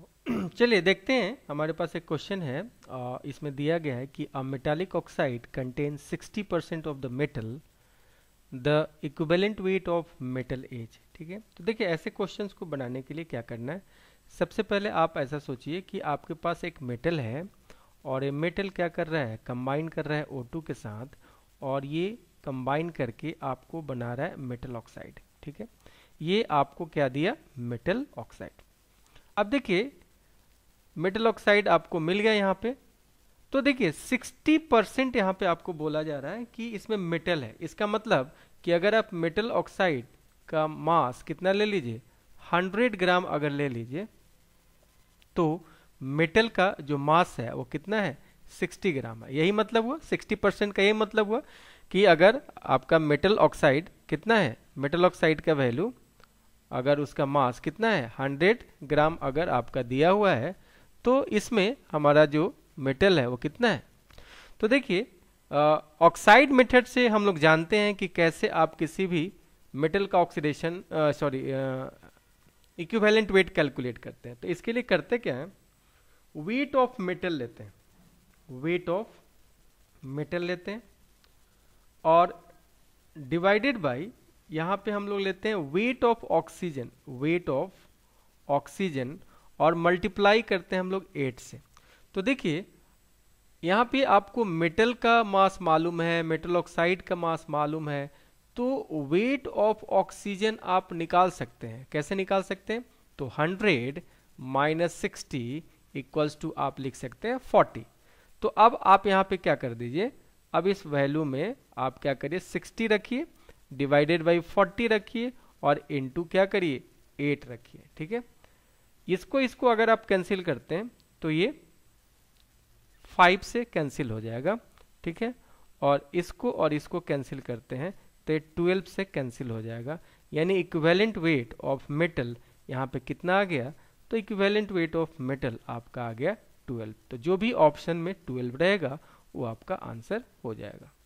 चलिए देखते हैं हमारे पास एक क्वेश्चन है आ, इसमें दिया गया है कि a metallic oxide contain 60 percent of the metal the equivalent weight of metal as ठीक है तो देखिए ऐसे क्वेश्चंस को बनाने के लिए क्या करना है सबसे पहले आप ऐसा सोचिए कि आपके पास एक मेटल है और ये मेटल क्या कर रहा है कंबाइन कर रहा है ओ के साथ और ये कंबाइन करके आपको बना रहा है मेटल ऑक्साइड ठीक है ये आपको क्या दिया मेटल ऑक्साइड अब देखिए मेटल ऑक्साइड आपको मिल गया यहाँ पे तो देखिए 60 परसेंट यहाँ पे आपको बोला जा रहा है कि इसमें मेटल है इसका मतलब कि अगर आप मेटल ऑक्साइड का मास कितना ले लीजिए 100 ग्राम अगर ले लीजिए तो मेटल का जो मास है वो कितना है 60 ग्राम है यही मतलब हुआ 60 परसेंट का यही मतलब हुआ कि अगर आपका मेटल ऑक्साइड कितना है मेटल ऑक्साइड का वैल्यू अगर उसका मास कितना है 100 ग्राम अगर आपका दिया हुआ है तो इसमें हमारा जो मेटल है वो कितना है तो देखिए ऑक्साइड मेथड से हम लोग जानते हैं कि कैसे आप किसी भी मेटल का oxidation sorry equivalent weight calculate करते हैं तो इसके लिए करते क्या है वेट ऑफ मेटल लेते हैं वेट ऑफ मेटल लेते हैं और डिवाइडेड बाई यहाँ पे हम लोग लेते हैं weight of oxygen weight of oxygen और मल्टीप्लाई करते हैं हम लोग एट से तो देखिए यहाँ पे आपको मेटल का मास मालूम है मेटल ऑक्साइड का मास मालूम है तो वेट ऑफ ऑक्सीजन आप निकाल सकते हैं कैसे निकाल सकते हैं तो 100 माइनस सिक्सटी इक्वल्स टू आप लिख सकते हैं 40 तो अब आप यहाँ पे क्या कर दीजिए अब इस वैल्यू में आप क्या करिए 60 रखिए डिवाइडेड बाई फोर्टी रखिए और इनटू क्या करिए एट रखिए ठीक है इसको इसको अगर आप कैंसिल करते हैं तो ये फाइव से कैंसिल हो जाएगा ठीक है और इसको और इसको कैंसिल करते हैं तो ट्वेल्व से कैंसिल हो जाएगा यानी इक्वेलेंट वेट ऑफ मेटल यहाँ पे कितना आ गया तो इक्वेलेंट वेट ऑफ मेटल आपका आ गया ट्वेल्व तो जो भी ऑप्शन में ट्वेल्व रहेगा वो आपका आंसर हो जाएगा